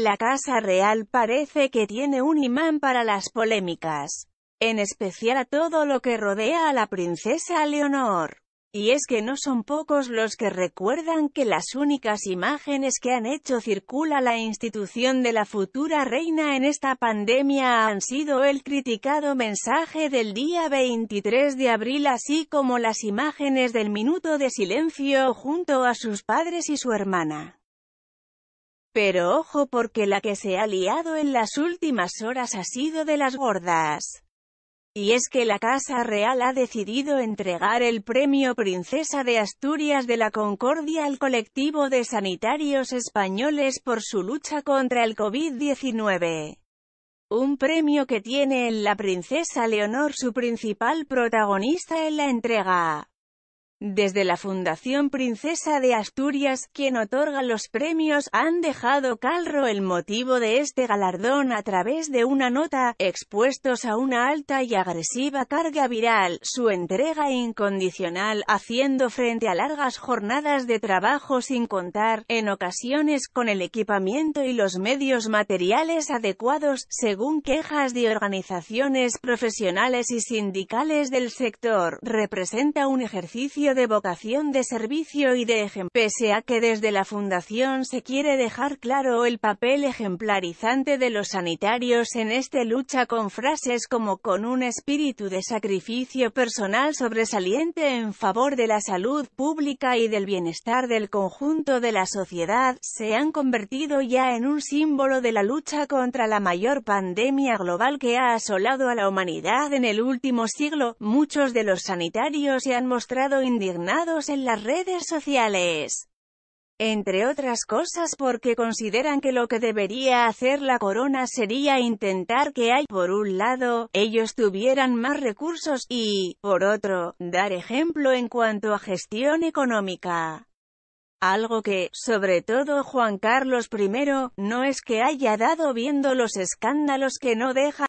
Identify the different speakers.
Speaker 1: La Casa Real parece que tiene un imán para las polémicas, en especial a todo lo que rodea a la princesa Leonor. Y es que no son pocos los que recuerdan que las únicas imágenes que han hecho circula la institución de la futura reina en esta pandemia han sido el criticado mensaje del día 23 de abril así como las imágenes del minuto de silencio junto a sus padres y su hermana. Pero ojo porque la que se ha liado en las últimas horas ha sido de las gordas. Y es que la Casa Real ha decidido entregar el premio Princesa de Asturias de la Concordia al colectivo de sanitarios españoles por su lucha contra el COVID-19. Un premio que tiene en la princesa Leonor su principal protagonista en la entrega. Desde la Fundación Princesa de Asturias, quien otorga los premios, han dejado calro el motivo de este galardón a través de una nota, expuestos a una alta y agresiva carga viral, su entrega incondicional, haciendo frente a largas jornadas de trabajo sin contar, en ocasiones con el equipamiento y los medios materiales adecuados, según quejas de organizaciones profesionales y sindicales del sector, representa un ejercicio de vocación de servicio y de ejemplo. Pese a que desde la Fundación se quiere dejar claro el papel ejemplarizante de los sanitarios en este lucha con frases como con un espíritu de sacrificio personal sobresaliente en favor de la salud pública y del bienestar del conjunto de la sociedad, se han convertido ya en un símbolo de la lucha contra la mayor pandemia global que ha asolado a la humanidad en el último siglo, muchos de los sanitarios se han mostrado en indignados en las redes sociales. Entre otras cosas porque consideran que lo que debería hacer la corona sería intentar que hay, por un lado, ellos tuvieran más recursos y, por otro, dar ejemplo en cuanto a gestión económica. Algo que, sobre todo Juan Carlos I, no es que haya dado viendo los escándalos que no deja.